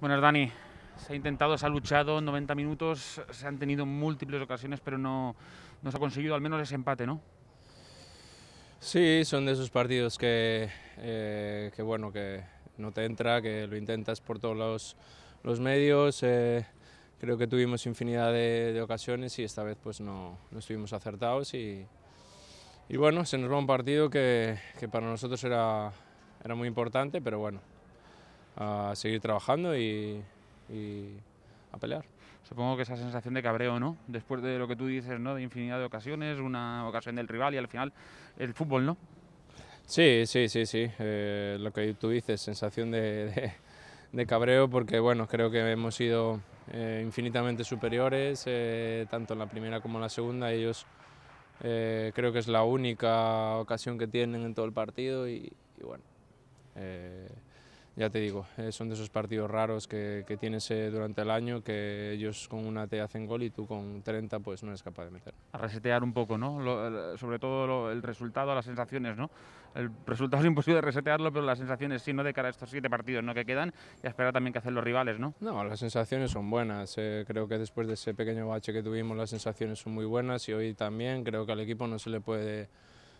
Bueno, Dani, se ha intentado, se ha luchado 90 minutos, se han tenido múltiples ocasiones, pero no, nos se ha conseguido al menos ese empate, ¿no? Sí, son de esos partidos que, eh, que bueno, que no te entra, que lo intentas por todos los, medios. Eh, creo que tuvimos infinidad de, ocasiones y esta vez pues no, no estuvimos acertados y, y, bueno, se nos va un partido que, que para nosotros era, era muy importante, pero bueno, a seguir trabajando y, y a pelear. Supongo que esa sensación de cabreo, ¿no? Después de lo que tú dices, ¿no? De infinidad de ocasiones, una ocasión del rival y al final el fútbol, ¿no? Sí, sí, sí, sí. Eh, lo que tú dices, sensación de, de, cabreo, porque bueno, creo que hemos sido eh, infinitamente superiores, eh, tanto en la primera como en la segunda. Ellos eh, creo que es la única ocasión que tienen en todo el partido y, y bueno. Eh, ya te digo, eh, son de esos partidos raros que, tienes eh, durante el año, que ellos con una te hacen gol y tú con 30 pues no eres capaz de meter. A resetear un poco, ¿no? Eh, sobre todo el resultado, las sensaciones, ¿no? El resultado es imposible de resetearlo, pero las sensaciones sí, ¿no? De cara a estos siete partidos ¿no? que quedan y a esperar también que hacen los rivales, ¿no? No, las sensaciones son buenas. creo que después de ese pequeño bache que tuvimos, las sensaciones son muy buenas y hoy también creo que al equipo no se le puede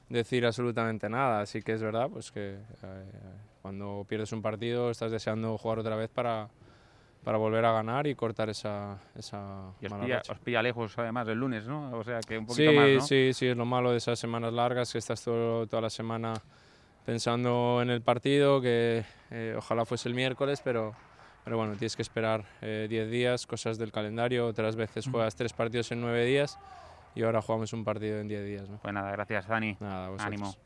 decir absolutamente nada. Así que es verdad pues que eh, cuando pierdes un partido estás deseando jugar otra vez para, para volver a ganar y cortar esa, esa os pilla, lejos además el lunes, ¿no? O sea, que un poquito sí, más, ¿no? Sí, sí, es lo malo de esas semanas largas, que estás toda la semana pensando en el partido, que eh, ojalá fuese el miércoles, pero, pero bueno, tienes que esperar 10 eh, días, cosas del calendario, otras veces juegas tres partidos en nueve días y ahora jugamos un partido en 10 días. ¿no? Pues nada, gracias Dani. Nada, Ánimo.